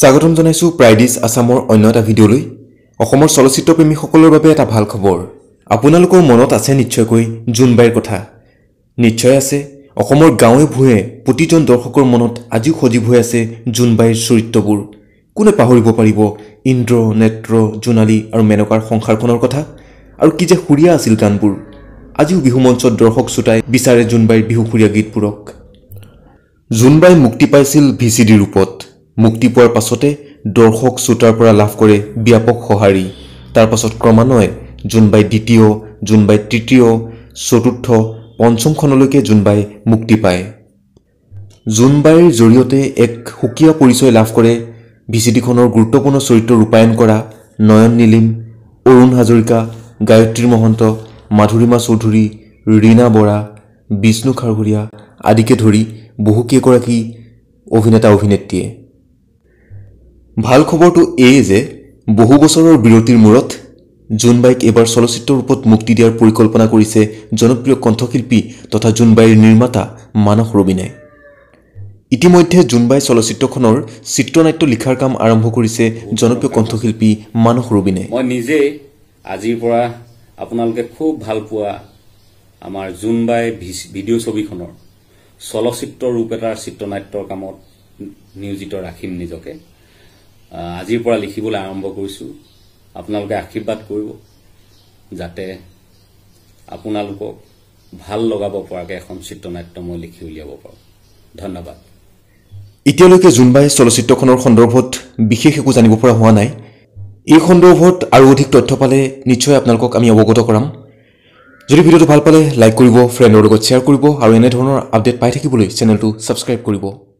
স্বাগতম জনাইছোঁ প্ৰাইডিছ আছামৰ অন্য এটা ভিডিঅ'লৈ অসমৰ চলচ্চিত্ৰ প্ৰেমীসকলৰ বাবে এটা ভাল খবৰ আপোনালোকৰ মনত আছে নিশ্চয়কৈ জোনবাইৰ কথা নিশ্চয় আছে অসমৰ গাঁৱে ভূঞে প্ৰতিজন দৰ্শকৰ মনত আজিও সজীৱ হৈ আছে জোনবাইৰ চৰিত্ৰবোৰ কোনে পাহৰিব পাৰিব ইন্দ্ৰ নেত্ৰ জোনালী আৰু মেনকাৰ সংসাৰখনৰ কথা আৰু কি যে সুৰীয়া আছিল গানবোৰ আজিও বিহু মঞ্চত দৰ্শক শ্ৰোতাই বিচাৰে জোনবাইৰ বিহুসুৰীয়া গীতবোৰক জোনবাই মুক্তি পাইছিল ভি চি ডি ৰূপত মুক্তি পোৱাৰ পাছতে দৰ্শক শ্ৰোতাৰ পৰা লাভ কৰে ব্যাপক সঁহাৰি তাৰ পাছত ক্ৰমান্বয়ে জোনবাই দ্বিতীয় জোনবাই তৃতীয় চতুৰ্থ পঞ্চমখনলৈকে জোনবাই মুক্তি পায় জোনবাইৰ জৰিয়তে এক সুকীয়া পৰিচয় লাভ কৰে ভি চি ডিখনৰ গুৰুত্বপূৰ্ণ চৰিত্ৰ ৰূপায়ণ কৰা নয়ন নীলিম অৰুণ হাজৰিকা গায়ত্ৰী মহন্ত মাধুৰীমা চৌধুৰী ৰীণা বৰা বিষ্ণু খাৰঘৰীয়া আদিকে ধৰি বহুকেইগৰাকী অভিনেতা অভিনেত্ৰীয়ে ভাল খবৰটো এয়ে যে বহু বছৰৰ বিৰতিৰ মূৰত জোনবাইক এইবাৰ চলচ্চিত্ৰ ৰূপত মুক্তি দিয়াৰ পৰিকল্পনা কৰিছে জনপ্ৰিয় কণ্ঠশিল্পী তথা জোনবাইৰ নিৰ্মাতা মানস ৰবিনে ইতিমধ্যে জোনবাই চলচ্চিত্ৰখনৰ চিত্ৰনাট্য লিখাৰ কাম আৰম্ভ কৰিছে জনপ্ৰিয় কণ্ঠশিল্পী মানস ৰবিনে মই নিজে আজিৰ পৰা আপোনালোকে খুব ভাল পোৱা আমাৰ জোনবাই ভিডিঅ' ছবিখনৰ চলচ্চিত্ৰ ৰূপ এটাৰ চিত্ৰনাট্যৰ কামত নিয়োজিত ৰাখিম নিজকে আজিৰ পৰা লিখিবলৈ আৰম্ভ কৰিছোঁ আপোনালোকে আশীৰ্বাদ কৰিব যাতে আপোনালোকক ভাল লগাব পৰাকৈ এখন চিত্ৰনাট্য মই লিখি উলিয়াব পাৰোঁ ধন্যবাদ এতিয়ালৈকে জোনবাই চলচ্চিত্ৰখনৰ সন্দৰ্ভত বিশেষ একো জানিব পৰা হোৱা নাই এই সন্দৰ্ভত আৰু অধিক তথ্য পালে নিশ্চয় আপোনালোকক আমি অৱগত কৰাম যদি ভিডিঅ'টো ভাল পালে লাইক কৰিব ফ্ৰেণ্ডৰ লগত শ্বেয়াৰ কৰিব আৰু এনেধৰণৰ আপডেট পাই থাকিবলৈ চেনেলটো ছাবস্ক্ৰাইব কৰিব